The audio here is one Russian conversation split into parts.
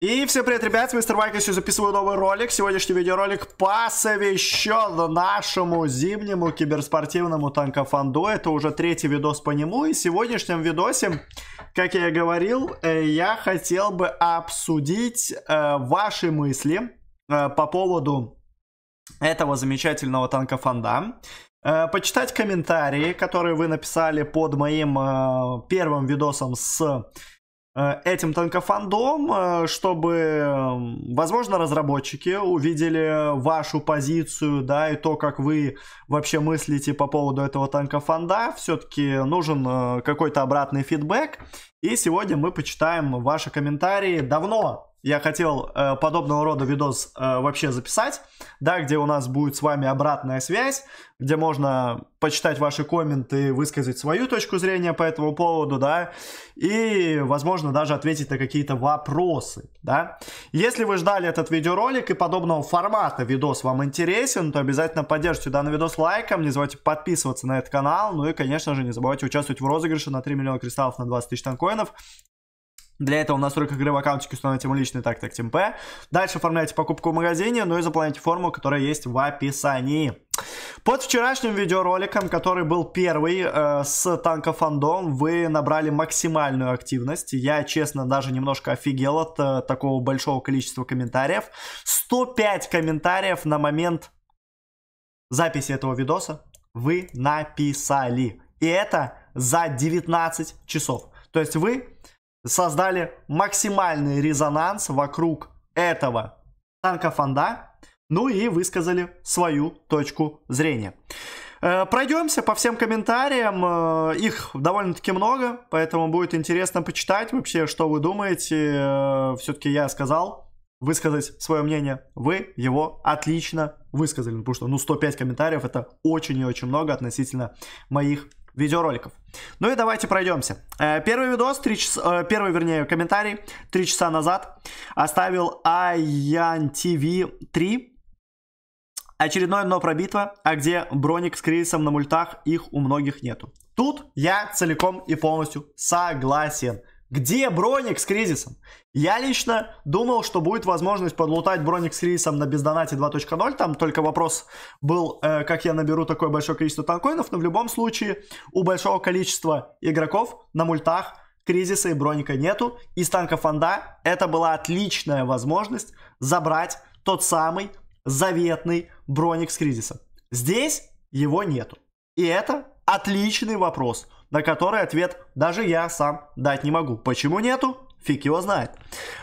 И всем привет, ребят, мистер Майк, я записываю новый ролик. Сегодняшний видеоролик посвящен нашему зимнему киберспортивному танкофанду. Это уже третий видос по нему. И в сегодняшнем видосе, как я и говорил, э, я хотел бы обсудить э, ваши мысли э, по поводу этого замечательного танкофанда почитать комментарии, которые вы написали под моим э, первым видосом с Э, этим танкофандом, э, чтобы, эм, возможно, разработчики увидели вашу позицию, да, и то, как вы вообще мыслите по поводу этого танкофанда. Все-таки нужен э, какой-то обратный фидбэк. И сегодня мы почитаем ваши комментарии. Давно я хотел э, подобного рода видос э, вообще записать, да, где у нас будет с вами обратная связь, где можно почитать ваши комменты, высказать свою точку зрения по этому поводу, да, и, возможно, даже ответить на какие-то вопросы, да. Если вы ждали этот видеоролик и подобного формата видос вам интересен, то обязательно поддержите данный видос лайком, не забывайте подписываться на этот канал, ну и, конечно же, не забывайте участвовать в розыгрыше на 3 миллиона кристаллов на 20 тысяч танкоинов для этого в настройках игры в аккаунтике установите ему личный так так ТМП. Дальше оформляйте покупку в магазине, ну и заполняйте форму, которая есть в описании. Под вчерашним видеороликом, который был первый э, с танка фандом, вы набрали максимальную активность. Я, честно, даже немножко офигел от э, такого большого количества комментариев. 105 комментариев на момент записи этого видоса вы написали. И это за 19 часов. То есть вы создали максимальный резонанс вокруг этого танка Фонда, ну и высказали свою точку зрения. Э, пройдемся по всем комментариям, э, их довольно-таки много, поэтому будет интересно почитать вообще, что вы думаете. Э, Все-таки я сказал высказать свое мнение, вы его отлично высказали, потому что ну 105 комментариев это очень и очень много относительно моих видеороликов. Ну и давайте пройдемся. Э, первый видос, 3 часа, э, первый, вернее, комментарий 3 часа назад оставил IanTV 3. Очередное дно пробитва, а где броник с кризисом на мультах, их у многих нету. Тут я целиком и полностью согласен. Где броник с кризисом? Я лично думал, что будет возможность подлутать броник с кризисом на бездонате 2.0. Там только вопрос был, э, как я наберу такое большое количество танкоинов. Но в любом случае, у большого количества игроков на мультах кризиса и броника нету. Из танка фонда это была отличная возможность забрать тот самый заветный броник с кризисом. Здесь его нету. И это отличный вопрос на который ответ даже я сам дать не могу. Почему нету? Фиг его знает.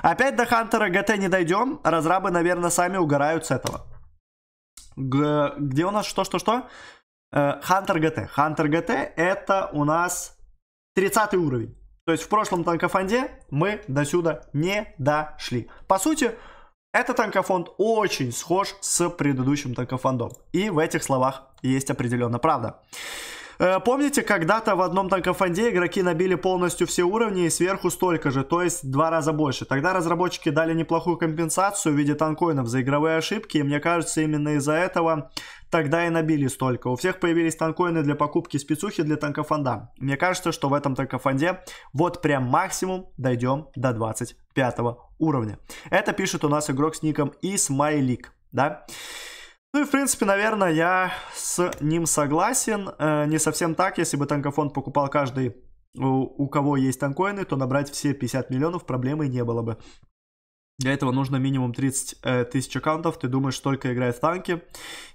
Опять до Хантера ГТ не дойдем. Разрабы, наверное, сами угорают с этого. Г где у нас что-что-что? Э, Хантер ГТ. Хантер ГТ это у нас 30 уровень. То есть в прошлом танкофонде мы до сюда не дошли. По сути, этот танкофонд очень схож с предыдущим танкофондом. И в этих словах есть определенно правда. Э, помните, когда-то в одном танкофанде игроки набили полностью все уровни и сверху столько же, то есть два раза больше. Тогда разработчики дали неплохую компенсацию в виде танкоинов за игровые ошибки, и мне кажется, именно из-за этого тогда и набили столько. У всех появились танкоины для покупки спецухи для танкофанда. Мне кажется, что в этом танкофанде вот прям максимум дойдем до 25 уровня. Это пишет у нас игрок с ником Исмайлик, да? Ну и, в принципе, наверное, я с ним согласен. Э, не совсем так, если бы танкофонд покупал каждый, у кого есть танкоины, то набрать все 50 миллионов проблемы не было бы. Для этого нужно минимум 30 э, тысяч аккаунтов, ты думаешь, только играть в танки.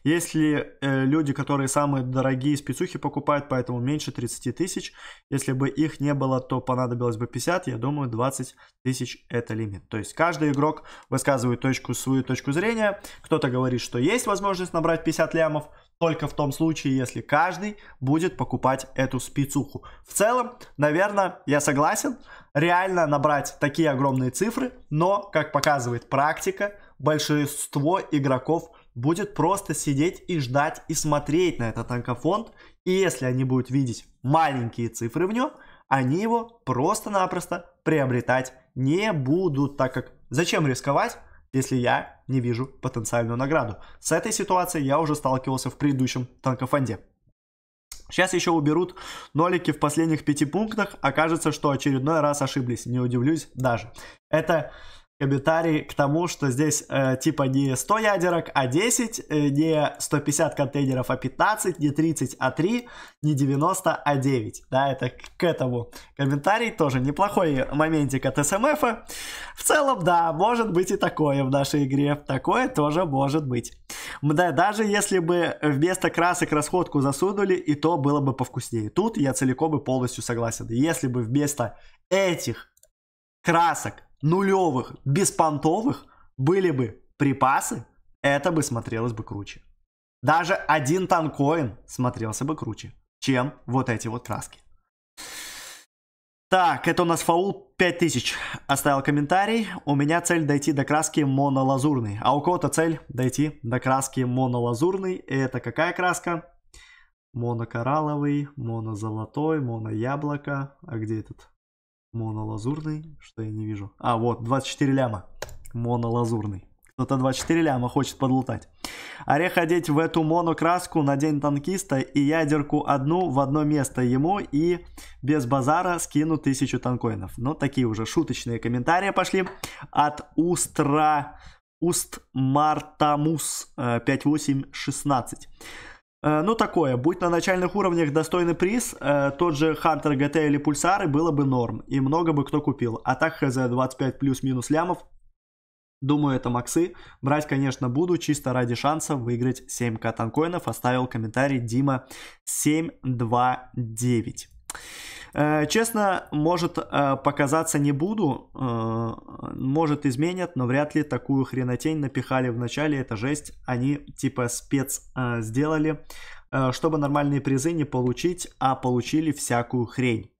Если э, люди, которые самые дорогие спецухи покупают, поэтому меньше 30 тысяч. Если бы их не было, то понадобилось бы 50, я думаю, 20 тысяч это лимит. То есть каждый игрок высказывает точку, свою точку зрения. Кто-то говорит, что есть возможность набрать 50 лямов, только в том случае, если каждый будет покупать эту спецуху. В целом, наверное, я согласен, реально набрать такие огромные цифры, но, как показывает практика, большинство игроков будет просто сидеть и ждать и смотреть на этот танкофонд, и если они будут видеть маленькие цифры в нем, они его просто-напросто приобретать не будут, так как зачем рисковать, если я не вижу потенциальную награду. С этой ситуацией я уже сталкивался в предыдущем танкофанде. Сейчас еще уберут нолики в последних пяти пунктах. Окажется, что очередной раз ошиблись. Не удивлюсь даже. Это комментарий к тому, что здесь э, типа не 100 ядерок, а 10, э, не 150 контейнеров, а 15, не 30, а 3, не 90, а 9. Да, это к этому комментарий тоже неплохой моментик от СМФ. Эм в целом, да, может быть и такое в нашей игре. Такое тоже может быть. Да, даже если бы вместо красок расходку засунули, и то было бы повкуснее. Тут я целиком и полностью согласен. Если бы вместо этих красок нулевых, беспонтовых были бы припасы, это бы смотрелось бы круче. Даже один танкоин смотрелся бы круче, чем вот эти вот краски. Так, это у нас фаул 5000 оставил комментарий. У меня цель дойти до краски монолазурной. А у кого-то цель дойти до краски монолазурной. И это какая краска? Монокоралловый, монозолотой, яблоко. А где этот? Монолазурный, что я не вижу. А, вот, 24 ляма. Монолазурный. Кто-то 24 ляма хочет подлутать. Орех одеть в эту монокраску на день танкиста и ядерку одну в одно место ему и без базара скину тысячу танкоинов. Но ну, такие уже шуточные комментарии пошли от Устра... Уст Мартамус 5816. Э, Э, ну, такое. Будь на начальных уровнях достойный приз, э, тот же Хантер ГТ или Пульсары было бы норм. И много бы кто купил. А так хз 25 плюс-минус лямов. Думаю, это максы. Брать, конечно, буду, чисто ради шанса выиграть 7к танкоинов. Оставил комментарий Дима 729. Э, честно, может э, показаться не буду, э, может изменят, но вряд ли такую хренотень напихали в начале, это жесть, они типа спец сделали, чтобы нормальные призы не получить, а получили всякую хрень.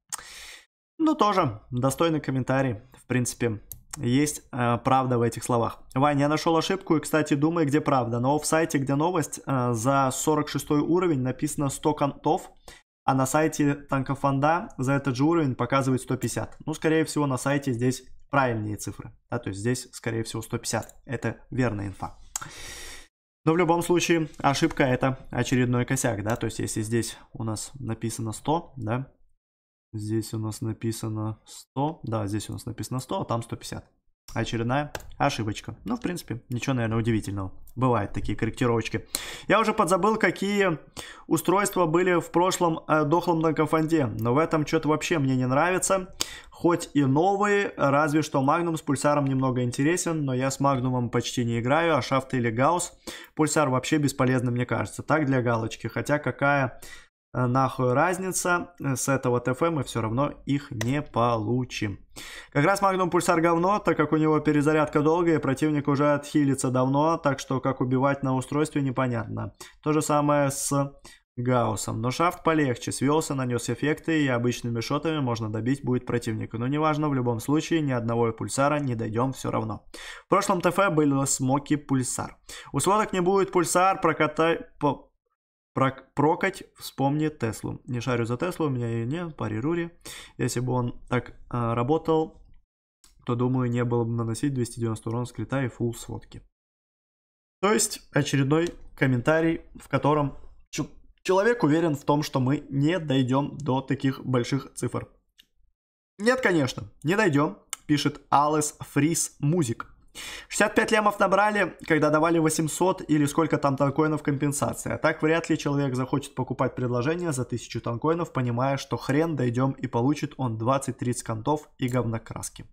Ну тоже, достойный комментарий, в принципе, есть э, правда в этих словах. Ваня, я нашел ошибку и, кстати, думаю, где правда. Но в сайте, где новость, э, за 46 уровень написано 100 контов, а на сайте Танкофонда за этот же уровень показывает 150. Ну, скорее всего, на сайте здесь правильные цифры. Да, то есть здесь, скорее всего, 150. Это верная инфа. Но в любом случае, ошибка это очередной косяк, да, то есть если здесь у нас написано 100, да, здесь у нас написано 100, да, здесь у нас написано 100, а там 150 очередная ошибочка. Ну, в принципе, ничего, наверное, удивительного. Бывают такие корректировочки. Я уже подзабыл, какие устройства были в прошлом э, дохлом донкофонде, но в этом что-то вообще мне не нравится. Хоть и новые, разве что магнум с пульсаром немного интересен, но я с магнумом почти не играю, а шафт или гаус, Пульсар вообще бесполезный, мне кажется. Так для галочки, хотя какая Э, нахуй разница, э, с этого ТФ мы все равно их не получим. Как раз Магнум Пульсар говно, так как у него перезарядка долгая, и противник уже отхилится давно, так что как убивать на устройстве непонятно. То же самое с Гауссом. Но шафт полегче, свелся, нанес эффекты, и обычными шотами можно добить будет противника. Но ну, неважно, в любом случае, ни одного пульсара не дойдем все равно. В прошлом ТФ были смоки пульсар. У слоток не будет пульсар, прокатай... Про, прокать, вспомни Теслу. Не шарю за Теслу, у меня ее нет, пари Рури. Если бы он так э, работал, то, думаю, не было бы наносить 290 урон с крита и фул сводки. То есть, очередной комментарий, в котором человек уверен в том, что мы не дойдем до таких больших цифр. Нет, конечно, не дойдем, пишет Алес Фрис Музик. 65 лямов набрали, когда давали 800 или сколько там танкоинов А Так вряд ли человек захочет покупать предложение за 1000 танкоинов, понимая, что хрен дойдем и получит он 20-30 контов и говнокраски.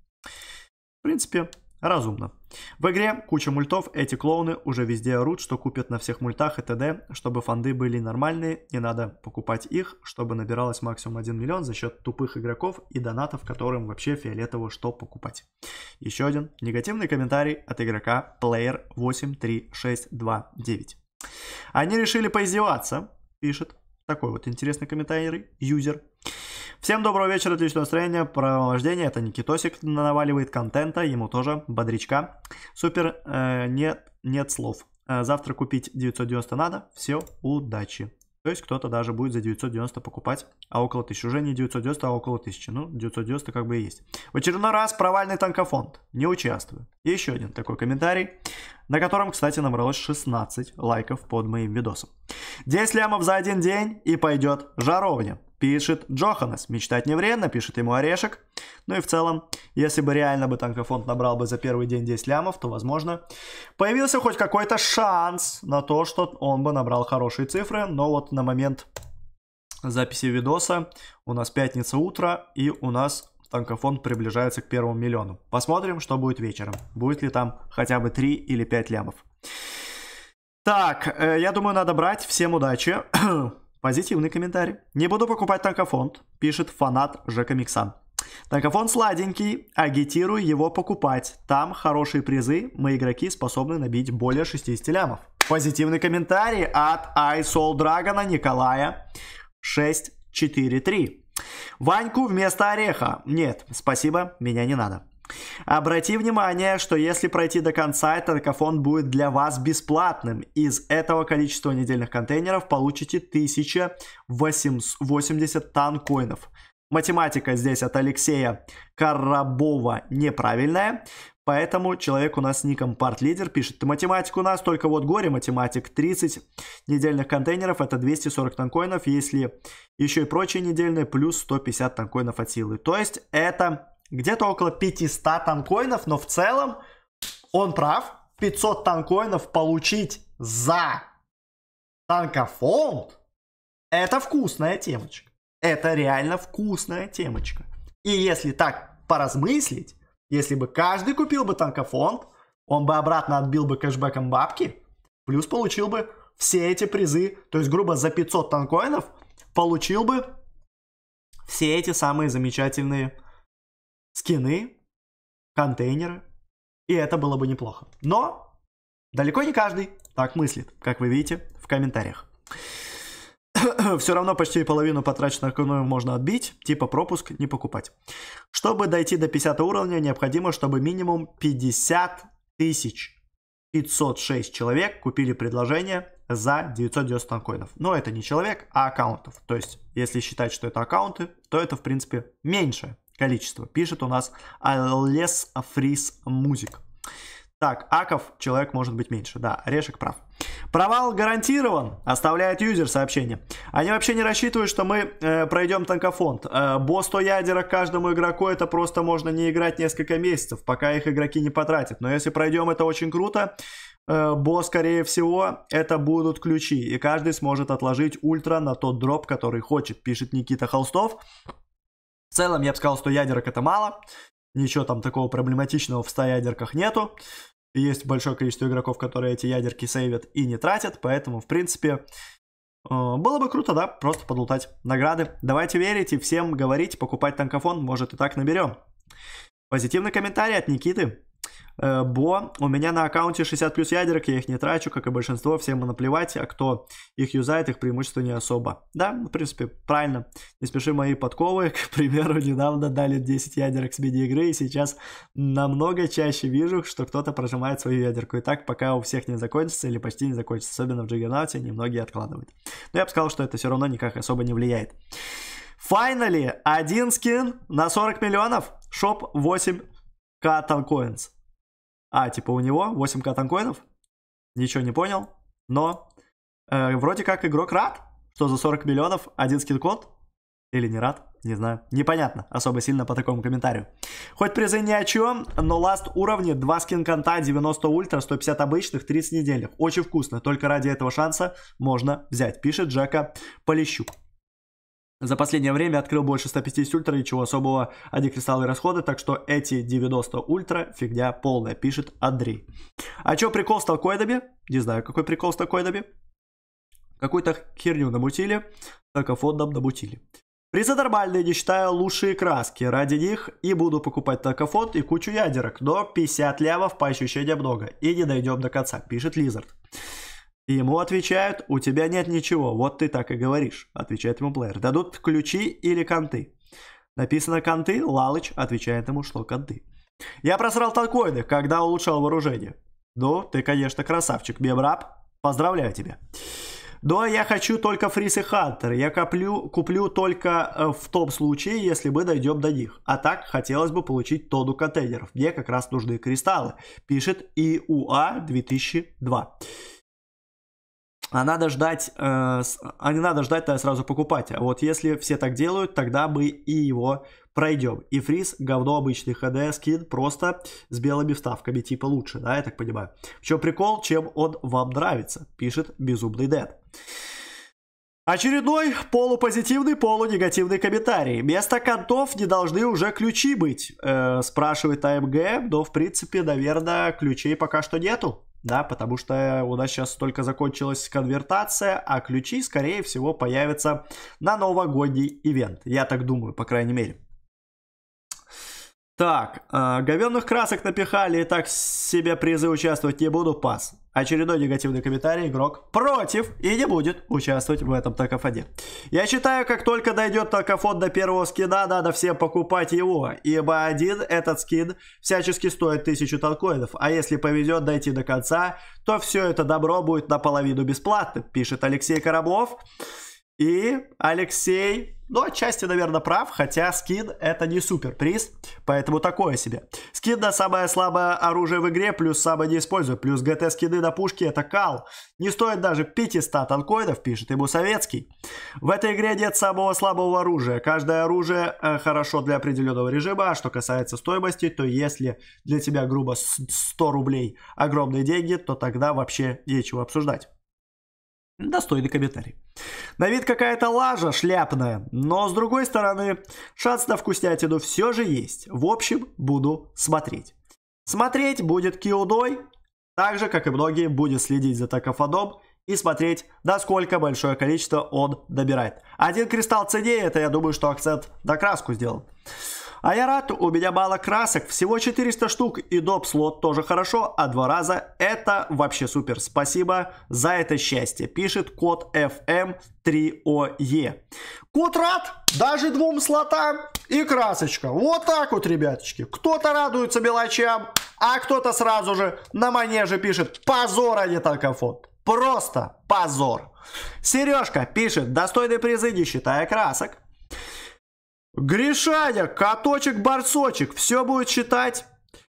В принципе, Разумно. В игре куча мультов, эти клоуны уже везде орут, что купят на всех мультах и т.д. Чтобы фонды были нормальные, не надо покупать их, чтобы набиралось максимум 1 миллион за счет тупых игроков и донатов, которым вообще фиолетово что покупать. Еще один негативный комментарий от игрока player83629. Они решили поиздеваться, пишет такой вот интересный комментарий, юзер. Всем доброго вечера, отличное настроение, провождение. Это Никитосик наваливает контента, ему тоже бодрячка. Супер, э, нет, нет слов. Э, завтра купить 990 надо. Все, удачи. То есть кто-то даже будет за 990 покупать, а около 1000. Уже не 990, а около 1000. Ну, 990 как бы и есть. В очередной раз провальный танкофонд. Не участвую. еще один такой комментарий, на котором, кстати, набралось 16 лайков под моим видосом. 10 лямов за один день и пойдет жаровня пишет Джоханес. Мечтать не вредно, пишет ему Орешек. Ну и в целом, если бы реально бы Танкофонд набрал бы за первый день 10 лямов, то, возможно, появился хоть какой-то шанс на то, что он бы набрал хорошие цифры. Но вот на момент записи видоса у нас пятница утро и у нас Танкофонд приближается к первому миллиону. Посмотрим, что будет вечером. Будет ли там хотя бы 3 или 5 лямов. Так, э, я думаю, надо брать. Всем удачи. Позитивный комментарий. Не буду покупать танкофонд, пишет фанат Жека Миксан. Танкофон сладенький, агитирую его покупать. Там хорошие призы, мои игроки способны набить более 60 лямов. Позитивный комментарий от iSoul Драгона Николая 643. Ваньку вместо ореха. Нет, спасибо, меня не надо. Обрати внимание, что если пройти до конца, танкофон будет для вас бесплатным. Из этого количества недельных контейнеров получите 1080 танкоинов. Математика здесь от Алексея Карабова неправильная. Поэтому человек у нас с ником парт-лидер пишет, математику у нас только вот горе математик, 30 недельных контейнеров, это 240 танкоинов, если еще и прочие недельные, плюс 150 танкоинов от силы. То есть это где-то около 500 танкоинов, но в целом он прав. 500 танкоинов получить за танкофонд – это вкусная темочка. Это реально вкусная темочка. И если так поразмыслить, если бы каждый купил бы танкофонд, он бы обратно отбил бы кэшбэком бабки, плюс получил бы все эти призы, то есть, грубо, за 500 танкоинов получил бы все эти самые замечательные скины, контейнеры, и это было бы неплохо. Но далеко не каждый так мыслит, как вы видите в комментариях. Все равно почти половину потраченных коинов можно отбить, типа пропуск не покупать. Чтобы дойти до 50 уровня, необходимо, чтобы минимум 50 тысяч 506 человек купили предложение за 990 коинов. Но это не человек, а аккаунтов. То есть, если считать, что это аккаунты, то это, в принципе, меньше количество. Пишет у нас Алес Фрис Музик. Так, аков человек может быть меньше. Да, Решек прав. Провал гарантирован, оставляет юзер сообщение. Они вообще не рассчитывают, что мы э, пройдем танкофонд. Э, босс 100 ядера каждому игроку, это просто можно не играть несколько месяцев, пока их игроки не потратят. Но если пройдем, это очень круто. Э, босс, скорее всего, это будут ключи. И каждый сможет отложить ультра на тот дроп, который хочет, пишет Никита Холстов. В целом я бы сказал, что ядерок это мало. Ничего там такого проблематичного в 100 ядерках нету. Есть большое количество игроков, которые эти ядерки сейвят и не тратят. Поэтому, в принципе, э, было бы круто, да, просто подлутать награды. Давайте верить и всем говорить, покупать танкофон, может и так наберем. Позитивный комментарий от Никиты. Э, бо у меня на аккаунте 60 плюс ядерок, я их не трачу, как и большинство, всем наплевать, а кто их юзает, их преимущество не особо. Да, в принципе, правильно. Не спеши мои подковы, к примеру, недавно дали 10 ядерок с мини-игры, и сейчас намного чаще вижу, что кто-то прожимает свою ядерку. И так, пока у всех не закончится или почти не закончится, особенно в Джиггернауте, немногие откладывают. Но я бы сказал, что это все равно никак особо не влияет. Finally, один скин на 40 миллионов, шоп 8 к Coins а, типа у него 8к танкоинов, ничего не понял, но э, вроде как игрок рад, что за 40 миллионов один скин-код, или не рад, не знаю. Непонятно особо сильно по такому комментарию. Хоть призы ни о чем, но ласт уровни 2 скин конта, 90 ультра, 150 обычных, 30 недельных. Очень вкусно, только ради этого шанса можно взять, пишет Джека Полищук. За последнее время открыл больше 150 ультра, ничего особого, одни кристаллы и расходы, так что эти 90 ультра фигня полная, пишет Андрей. А чё прикол с толкоидами? Не знаю, какой прикол с толкоидами. Какую-то херню намутили, такофондом намутили. Призы нормальные, не считая лучшие краски. Ради них и буду покупать такофонд и кучу ядерок, но 50 лявов по ощущениям много. И не дойдем до конца, пишет Лизард. И ему отвечают, у тебя нет ничего, вот ты так и говоришь, отвечает ему плеер. Дадут ключи или конты. Написано конты, Лалыч отвечает ему, что конты. Я просрал толкоиды, когда улучшал вооружение. Ну, ты, конечно, красавчик, Бебрап. Поздравляю тебя. Но я хочу только фрисы Хантер. Я коплю, куплю только э, в том случае, если мы дойдем до них. А так, хотелось бы получить тону контейнеров. Мне как раз нужны кристаллы. Пишет ИУА 2002 а надо ждать, э, а не надо ждать, тогда сразу покупать. А вот если все так делают, тогда мы и его пройдем. И фриз, говно обычный, ХД, скин просто с белыми вставками, типа лучше, да, я так понимаю. В чем прикол, чем он вам нравится, пишет Безумный Дед. Очередной полупозитивный, полунегативный комментарий. Вместо контов не должны уже ключи быть, э, спрашивает АМГ, но в принципе, наверное, ключей пока что нету да, потому что э, у нас сейчас только закончилась конвертация, а ключи, скорее всего, появятся на новогодний ивент. Я так думаю, по крайней мере. Так, э, говенных красок напихали, и так себе призы участвовать не буду, пас. Очередной негативный комментарий, игрок против и не будет участвовать в этом такофоне. Я считаю, как только дойдет такофон до первого скина, надо всем покупать его, ибо один этот скин всячески стоит тысячу танкоинов, а если повезет дойти до конца, то все это добро будет наполовину бесплатно, пишет Алексей Коробов. И Алексей ну, отчасти, наверное, прав, хотя скин это не супер приз, поэтому такое себе. Скин на самое слабое оружие в игре, плюс самое не использую, плюс ГТ скины на пушке это кал. Не стоит даже 500 танкоидов, пишет ему советский. В этой игре нет самого слабого оружия. Каждое оружие э, хорошо для определенного режима, а что касается стоимости, то если для тебя грубо 100 рублей огромные деньги, то тогда вообще нечего обсуждать. Достойный комментарий. На вид какая-то лажа шляпная, но с другой стороны, шанс на вкуснятину все же есть. В общем, буду смотреть. Смотреть будет Киудой, так же, как и многие, будет следить за Такофадом и смотреть, насколько большое количество он добирает. Один кристалл ценнее, это я думаю, что акцент на краску сделал. А я рад, у меня мало красок, всего 400 штук, и доп-слот тоже хорошо, а два раза это вообще супер. Спасибо за это счастье, пишет код FM3OE. Эм кот рад, даже двум слотам и красочка. Вот так вот, ребяточки. Кто-то радуется мелочам, а кто-то сразу же на манеже пишет «Позор, а не танкофон». Просто позор. Сережка пишет, достойный призы не считая красок. Гришаня, каточек-барсочек, все будет считать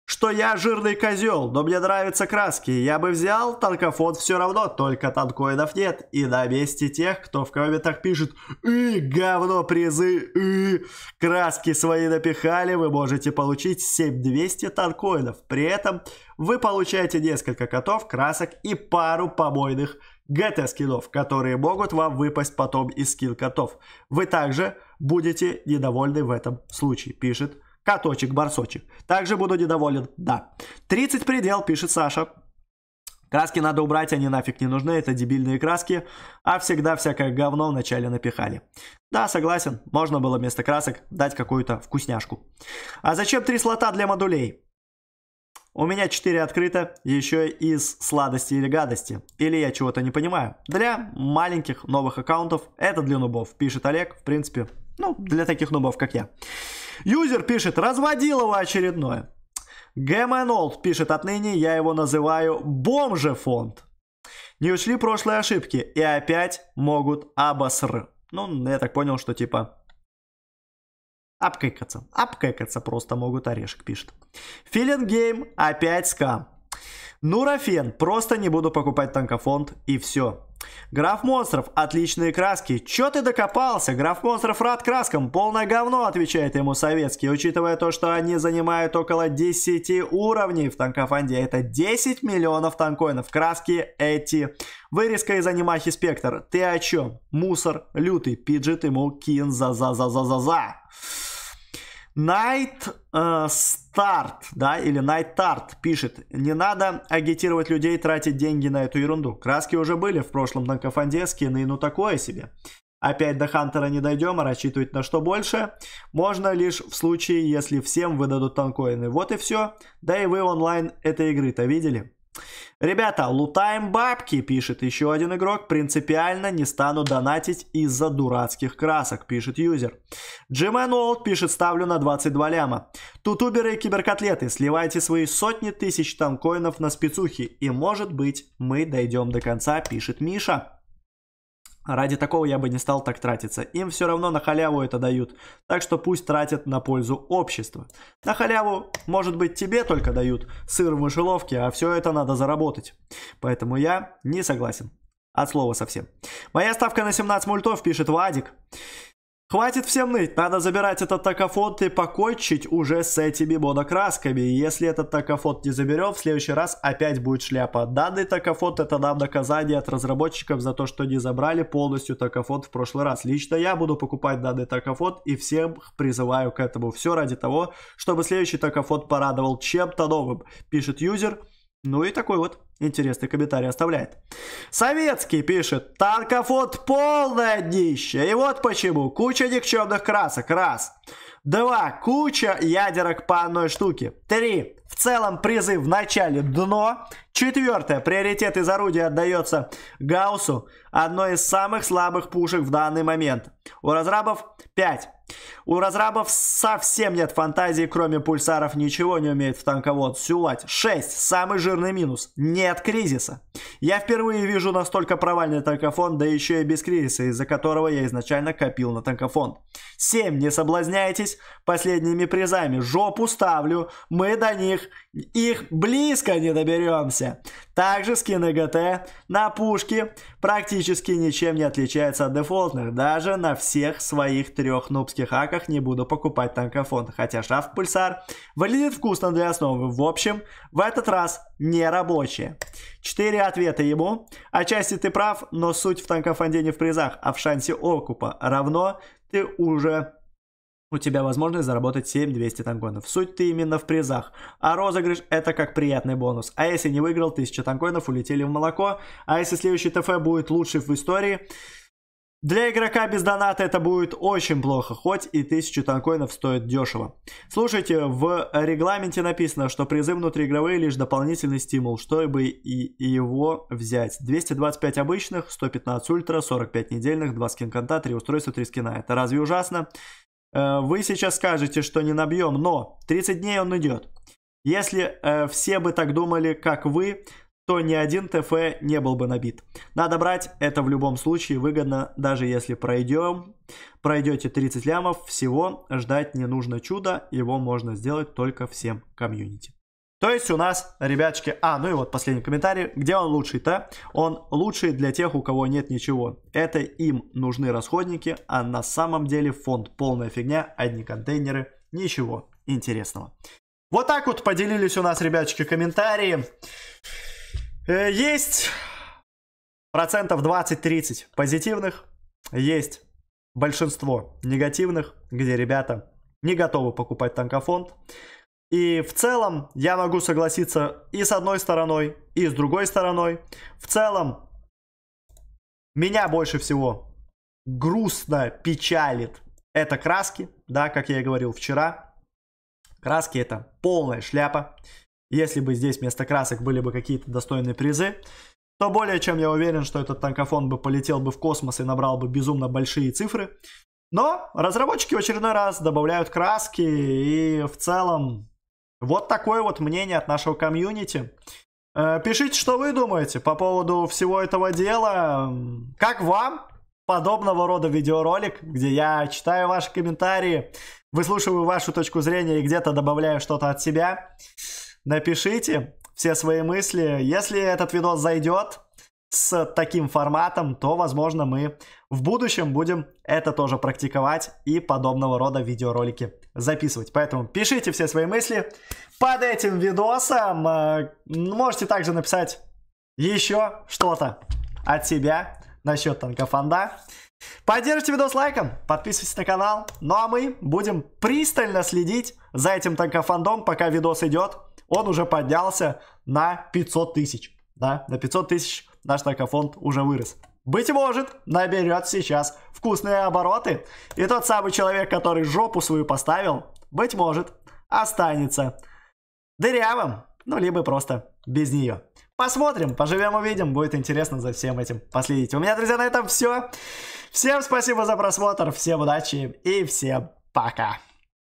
что я жирный козел, но мне нравятся краски. Я бы взял танкофон все равно, только танкоинов нет. И на месте тех, кто в комментах пишет «И, говно призы, и, краски свои напихали», вы можете получить 7200 танкоинов. При этом вы получаете несколько котов, красок и пару помойных ГТ-скинов, которые могут вам выпасть потом из скин котов. Вы также будете недовольны в этом случае, пишет каточек борсочек. Также буду недоволен, да. 30 предел, пишет Саша. Краски надо убрать, они нафиг не нужны, это дебильные краски, а всегда всякое говно вначале напихали. Да, согласен, можно было вместо красок дать какую-то вкусняшку. А зачем три слота для модулей? У меня 4 открыто, еще из сладости или гадости. Или я чего-то не понимаю. Для маленьких новых аккаунтов это для нубов, пишет Олег. В принципе, ну, для таких нубов, как я. Юзер пишет, разводилово очередное. Гэмэнолд пишет, отныне я его называю бомжефонд. Не учли прошлые ошибки и опять могут обоср. Ну, я так понял, что типа Апкайкаться. Апкайкаться просто могут, Орешек пишет. Филин Гейм опять скам. Нурофен. Просто не буду покупать танкофонд и все. Граф Монстров, отличные краски. Чё ты докопался? Граф Монстров рад краскам. Полное говно, отвечает ему советский, учитывая то, что они занимают около 10 уровней в танкофанде. Это 10 миллионов танкоинов. Краски эти. Вырезка из анимахи Спектр. Ты о чем? Мусор, лютый, пиджит ему кин за за за за за за. Night э, Start, да, или Night Tart пишет, не надо агитировать людей тратить деньги на эту ерунду. Краски уже были в прошлом на Кафанде, скины, ну, ну такое себе. Опять до Хантера не дойдем, а рассчитывать на что больше. Можно лишь в случае, если всем выдадут танкоины. Вот и все. Да и вы онлайн этой игры-то видели? Ребята, лутаем бабки, пишет еще один игрок. Принципиально не стану донатить из-за дурацких красок, пишет юзер. Джимен Уолт пишет, ставлю на 22 ляма. Тутуберы и киберкотлеты, сливайте свои сотни тысяч танкоинов на спецухи. И может быть мы дойдем до конца, пишет Миша. Ради такого я бы не стал так тратиться. Им все равно на халяву это дают. Так что пусть тратят на пользу общества. На халяву, может быть, тебе только дают сыр в мышеловке, а все это надо заработать. Поэтому я не согласен. От слова совсем. Моя ставка на 17 мультов, пишет Вадик. Хватит всем ныть, надо забирать этот такофот и покончить уже с этими монокрасками. Если этот такофот не заберем, в следующий раз опять будет шляпа. Данный такофот это нам наказание от разработчиков за то, что не забрали полностью такофот в прошлый раз. Лично я буду покупать данный такофот и всем призываю к этому. Все ради того, чтобы следующий такофот порадовал чем-то новым, пишет юзер. Ну и такой вот интересный комментарий оставляет. Советский пишет, танкофонд полное днище. И вот почему. Куча никчемных красок. Раз. Два. Куча ядерок по одной штуке. Три. В целом призы в начале дно. Четвертое. Приоритет из орудия отдается Гауссу, одной из самых слабых пушек в данный момент. У разрабов 5. У разрабов совсем нет фантазии, кроме пульсаров ничего не умеет в танковод сюлать. 6. Самый жирный минус. Нет кризиса. Я впервые вижу настолько провальный танкофон, да еще и без кризиса, из-за которого я изначально копил на танкофон. 7. Не соблазняйтесь последними призами. Жопу ставлю. Мы до них их, их близко не доберемся. Также скины ГТ на пушке практически ничем не отличается от дефолтных. Даже на всех своих трех нубских аках не буду покупать танкофон, хотя шафт пульсар выглядит вкусно для основы. В общем, в этот раз не рабочие. Четыре ответа ему. Отчасти ты прав, но суть в танкофонде не в призах, а в шансе окупа. Равно ты уже у тебя возможность заработать 7200 танкоинов. суть ты именно в призах. А розыгрыш это как приятный бонус. А если не выиграл, 1000 танкоинов улетели в молоко. А если следующий ТФ будет лучший в истории... Для игрока без доната это будет очень плохо, хоть и тысячу танкоинов стоит дешево. Слушайте, в регламенте написано, что призы внутриигровые лишь дополнительный стимул, чтобы и его взять. 225 обычных, 115 ультра, 45 недельных, 2 скин конта, 3 устройства, 3 скина. Это разве ужасно? Э, вы сейчас скажете, что не набьем, но 30 дней он идет. Если э, все бы так думали, как вы, то ни один ТФ не был бы набит. Надо брать, это в любом случае выгодно, даже если пройдем, пройдете 30 лямов всего, ждать не нужно чуда, его можно сделать только всем комьюнити. То есть у нас, ребяточки, а, ну и вот последний комментарий, где он лучший-то? Он лучший для тех, у кого нет ничего. Это им нужны расходники, а на самом деле фонд полная фигня, одни контейнеры, ничего интересного. Вот так вот поделились у нас, ребяточки, комментарии. Э, есть процентов 20-30 позитивных, есть большинство негативных, где ребята не готовы покупать танкофонд. И в целом я могу согласиться и с одной стороной, и с другой стороной. В целом меня больше всего грустно печалит это краски, да, как я и говорил вчера. Краски это полная шляпа. Если бы здесь вместо красок были бы какие-то достойные призы, то более чем я уверен, что этот танкофон бы полетел бы в космос и набрал бы безумно большие цифры. Но разработчики в очередной раз добавляют краски и в целом вот такое вот мнение от нашего комьюнити. Э, пишите, что вы думаете по поводу всего этого дела. Как вам подобного рода видеоролик, где я читаю ваши комментарии, выслушиваю вашу точку зрения и где-то добавляю что-то от себя? Напишите все свои мысли. Если этот видос зайдет, с таким форматом, то, возможно, мы в будущем будем это тоже практиковать и подобного рода видеоролики записывать. Поэтому пишите все свои мысли под этим видосом. Э, можете также написать еще что-то от себя насчет танкофонда. Поддержите видос лайком, подписывайтесь на канал. Ну а мы будем пристально следить за этим танкофандом, пока видос идет. Он уже поднялся на 500 тысяч. Да, на 500 тысяч наш наркофонд уже вырос. Быть может, наберет сейчас вкусные обороты. И тот самый человек, который жопу свою поставил, быть может, останется дырявым, ну, либо просто без нее. Посмотрим, поживем, увидим, будет интересно за всем этим последить. У меня, друзья, на этом все. Всем спасибо за просмотр, всем удачи и всем пока.